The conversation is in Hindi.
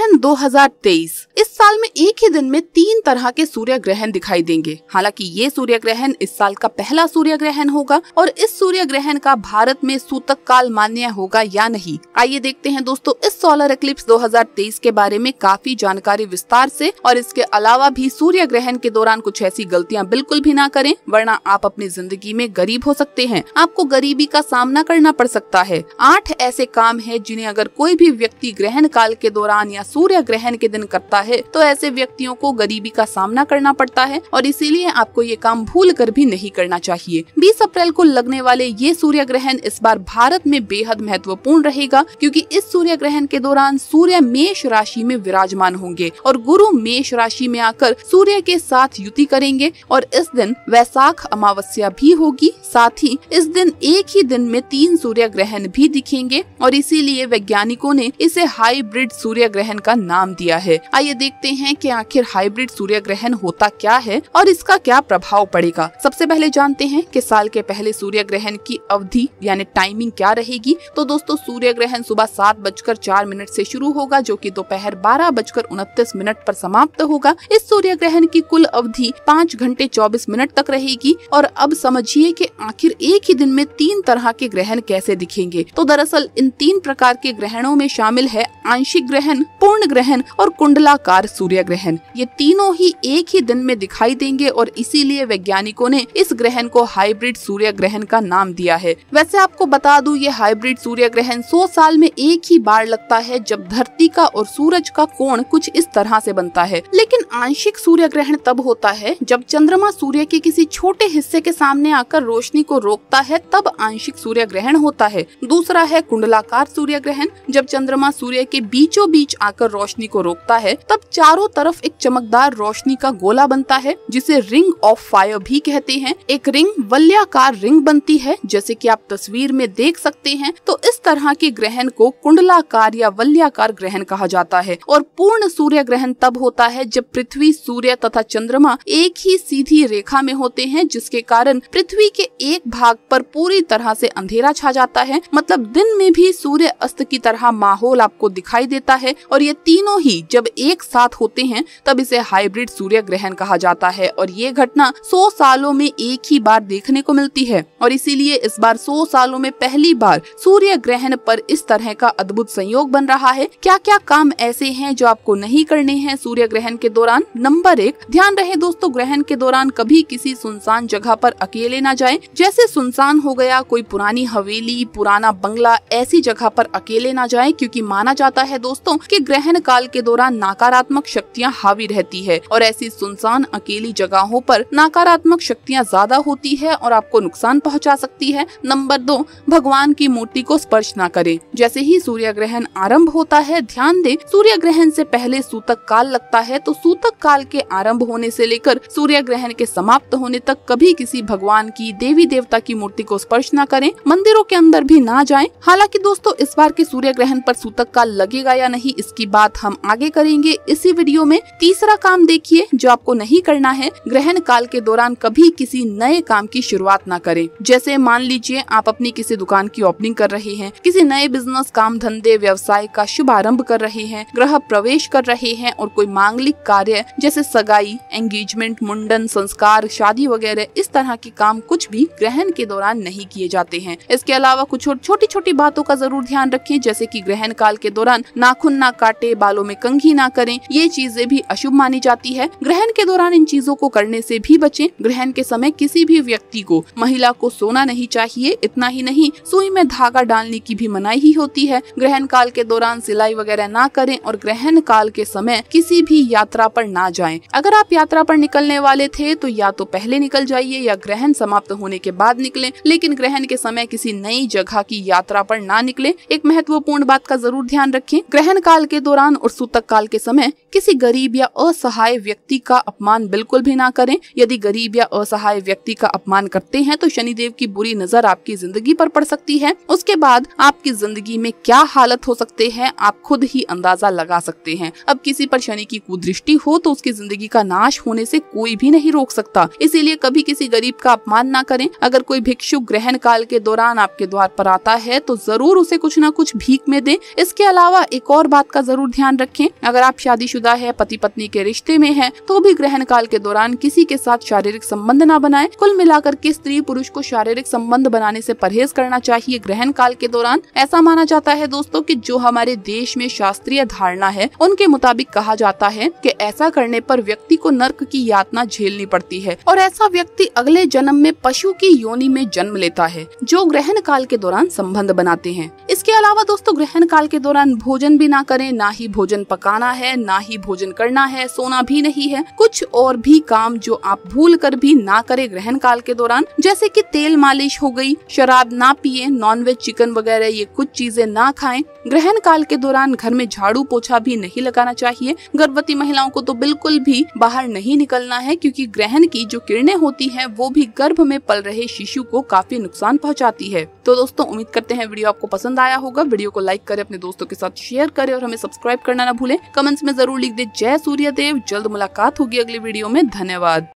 ग्रहण 2023 इस साल में एक ही दिन में तीन तरह के सूर्य ग्रहण दिखाई देंगे हालांकि ये सूर्य ग्रहण इस साल का पहला सूर्य ग्रहण होगा और इस सूर्य ग्रहण का भारत में सूतक काल मान्य होगा या नहीं आइए देखते हैं दोस्तों इस सोलर एक्लिप्स 2023 के बारे में काफी जानकारी विस्तार से और इसके अलावा भी सूर्य ग्रहण के दौरान कुछ ऐसी गलतियाँ बिल्कुल भी न करें वरना आप अपनी जिंदगी में गरीब हो सकते हैं आपको गरीबी का सामना करना पड़ सकता है आठ ऐसे काम है जिन्हें अगर कोई भी व्यक्ति ग्रहण काल के दौरान या सूर्य ग्रहण के दिन करता है तो ऐसे व्यक्तियों को गरीबी का सामना करना पड़ता है और इसीलिए आपको ये काम भूल कर भी नहीं करना चाहिए बीस अप्रैल को लगने वाले ये सूर्य ग्रहण इस बार भारत में बेहद महत्वपूर्ण रहेगा क्योंकि इस सूर्य ग्रहण के दौरान सूर्य मेष राशि में विराजमान होंगे और गुरु मेष राशि में आकर सूर्य के साथ युति करेंगे और इस दिन वैसाख अमावस्या भी होगी साथ ही इस दिन एक ही दिन में तीन सूर्य ग्रहण भी दिखेंगे और इसीलिए वैज्ञानिकों ने इसे हाईब्रिड सूर्य ग्रहण का नाम दिया है आइए देखते हैं कि आखिर हाइब्रिड सूर्य ग्रहण होता क्या है और इसका क्या प्रभाव पड़ेगा सबसे पहले जानते हैं कि साल के पहले सूर्य ग्रहण की अवधि यानी टाइमिंग क्या रहेगी तो दोस्तों सूर्य ग्रहण सुबह सात बजकर चार मिनट ऐसी शुरू होगा जो की दोपहर बारह बजकर उनतीस मिनट आरोप समाप्त होगा इस सूर्य ग्रहण की कुल अवधि पाँच घंटे चौबीस मिनट तक रहेगी और अब समझिए कि आखिर एक ही दिन में तीन तरह के ग्रहण कैसे दिखेंगे तो दरअसल इन तीन प्रकार के ग्रहणों में शामिल है आंशिक ग्रहण पूर्ण ग्रहण और कुंडलाकार सूर्य ग्रहण ये तीनों ही एक ही दिन में दिखाई देंगे और इसीलिए वैज्ञानिकों ने इस ग्रहण को हाइब्रिड सूर्य ग्रहण का नाम दिया है वैसे आपको बता दूं ये हाइब्रिड सूर्य ग्रहण 100 साल में एक ही बार लगता है जब धरती का और सूरज का कोण कुछ इस तरह से बनता है लेकिन आंशिक सूर्य ग्रहण तब होता है जब चंद्रमा सूर्य के किसी छोटे हिस्से के सामने आकर रोशनी को रोकता है तब आंशिक सूर्य ग्रहण होता है दूसरा है कुंडलाकार सूर्य ग्रहण जब चंद्रमा सूर्य के बीचों बीच आकर कर रोशनी को रोकता है तब चारों तरफ एक चमकदार रोशनी का गोला बनता है जिसे रिंग ऑफ फायर भी कहते हैं एक रिंग वल्याकार रिंग बनती है जैसे कि आप तस्वीर में देख सकते हैं तो इस तरह के ग्रहण को कुंडलाकार या वल्याकार ग्रहण कहा जाता है और पूर्ण सूर्य ग्रहण तब होता है जब पृथ्वी सूर्य तथा चंद्रमा एक ही सीधी रेखा में होते हैं जिसके कारण पृथ्वी के एक भाग पर पूरी तरह से अंधेरा छा जाता है मतलब दिन में भी सूर्य अस्त की तरह माहौल आपको दिखाई देता है और ये ये तीनों ही जब एक साथ होते हैं तब इसे हाइब्रिड सूर्य ग्रहण कहा जाता है और ये घटना 100 सालों में एक ही बार देखने को मिलती है और इसीलिए इस बार 100 सालों में पहली बार सूर्य ग्रहण पर इस तरह का अद्भुत संयोग बन रहा है क्या क्या काम ऐसे है जो आपको नहीं करने हैं सूर्य ग्रहण के दौरान नंबर एक ध्यान रहे दोस्तों ग्रहण के दौरान कभी किसी सुनसान जगह पर अकेले ना जाए जैसे सुनसान हो गया कोई पुरानी हवेली पुराना बंगला ऐसी जगह पर अकेले ना जाए क्योंकि माना जाता है दोस्तों कि ग्रहण ग्रहण काल के दौरान नकारात्मक शक्तियाँ हावी रहती है और ऐसी सुनसान अकेली जगहों पर नकारात्मक शक्तियाँ ज्यादा होती है और आपको नुकसान पहुँचा सकती है नंबर दो भगवान की मूर्ति को स्पर्श न करें जैसे ही सूर्य ग्रहण आरम्भ होता है ध्यान दे सूर्य ग्रहण ऐसी पहले सूतक काल लगता है तो सूतक काल के आरम्भ होने ऐसी लेकर सूर्य ग्रहण के समाप्त होने तक कभी किसी भगवान की देवी देवता की मूर्ति को स्पर्श न करें मंदिरों के अंदर भी ना जाएं हालांकि दोस्तों इस बार के सूर्य ग्रहण पर सूतक काल लगेगा या नहीं इसकी की बात हम आगे करेंगे इसी वीडियो में तीसरा काम देखिए जो आपको नहीं करना है ग्रहण काल के दौरान कभी किसी नए काम की शुरुआत न करें जैसे मान लीजिए आप अपनी किसी दुकान की ओपनिंग कर रहे हैं किसी नए बिजनेस काम धंधे व्यवसाय का शुभारंभ कर रहे हैं ग्रह प्रवेश कर रहे हैं और कोई मांगलिक कार्य जैसे सगाई एंगेजमेंट मुंडन संस्कार शादी वगैरह इस तरह के काम कुछ भी ग्रहण के दौरान नहीं किए जाते हैं इसके अलावा कुछ और छोटी छोटी बातों का जरूर ध्यान रखें जैसे कि ग्रहण काल के दौरान नाखून ना काटे बालों में कंघी ना करें ये चीजें भी अशुभ मानी जाती है ग्रहण के दौरान इन चीजों को करने से भी बचे ग्रहण के समय किसी भी व्यक्ति को महिला को सोना नहीं चाहिए इतना ही नहीं सुई में धागा डालने की भी मनाही ही होती है ग्रहण काल के दौरान सिलाई वगैरह ना करें और ग्रहण काल के समय किसी भी यात्रा पर ना जाएं अगर आप यात्रा पर निकलने वाले थे तो या तो पहले निकल जाइए या ग्रहण समाप्त होने के बाद निकले लेकिन ग्रहण के समय किसी नई जगह की यात्रा पर ना निकले एक महत्वपूर्ण बात का जरूर ध्यान रखें ग्रहण काल के दौरान और सूतक काल के समय किसी गरीब या असहाय व्यक्ति का अपमान बिल्कुल भी ना करें यदि गरीब या असहाय व्यक्ति का अपमान करते हैं तो शनिदेव की बुरी नजर आपकी जिंदगी पर पड़ सकती है उसके बाद आपकी जिंदगी में क्या हालत हो सकते हैं आप खुद ही अंदाजा लगा सकते हैं अब किसी पर शनि की कुदृष्टि हो तो उसकी जिंदगी का नाश होने से कोई भी नहीं रोक सकता इसीलिए कभी किसी गरीब का अपमान ना करें अगर कोई भिक्षु ग्रहण काल के दौरान आपके द्वार पर आता है तो जरूर उसे कुछ न कुछ भीख में दे इसके अलावा एक और बात का जरूर ध्यान रखें अगर आप शादीशुदा है पति पत्नी के रिश्ते में है तो भी ग्रहण काल के दौरान किसी के साथ शारीरिक संबंध न बनाए कुल मिलाकर के स्त्री पुरुष को शारीरिक संबंध बनाने से परहेज करना चाहिए ग्रहण काल के दौरान ऐसा माना जाता है दोस्तों कि जो हमारे देश में शास्त्रीय धारणा है उनके मुताबिक कहा जाता है कि ऐसा करने पर व्यक्ति को नर्क की यातना झेलनी पड़ती है और ऐसा व्यक्ति अगले जन्म में पशु की योनि में जन्म लेता है जो ग्रहण काल के दौरान संबंध बनाते हैं इसके अलावा दोस्तों ग्रहण काल के दौरान भोजन भी ना करें ना ही भोजन पकाना है ना ही भोजन करना है सोना भी नहीं है कुछ और भी काम जो आप भूल कर भी ना करे ग्रहण काल के दौरान जैसे कि तेल मालिश हो गई शराब ना पिए नॉनवेज चिकन वगैरह ये कुछ चीजें ना खाएं ग्रहण काल के दौरान घर में झाड़ू पोछा भी नहीं लगाना चाहिए गर्भवती महिलाओं को तो बिल्कुल भी बाहर नहीं निकलना है क्योंकि ग्रहण की जो किरणें होती हैं वो भी गर्भ में पल रहे शिशु को काफी नुकसान पहुंचाती है तो दोस्तों उम्मीद करते हैं वीडियो आपको पसंद आया होगा वीडियो को लाइक करें अपने दोस्तों के साथ शेयर करें और हमें सब सब्सक्राइब करना ना भूलें कमेंट्स में जरूर लिख दे जय सूर्य देव जल्द मुलाकात होगी अगली वीडियो में धन्यवाद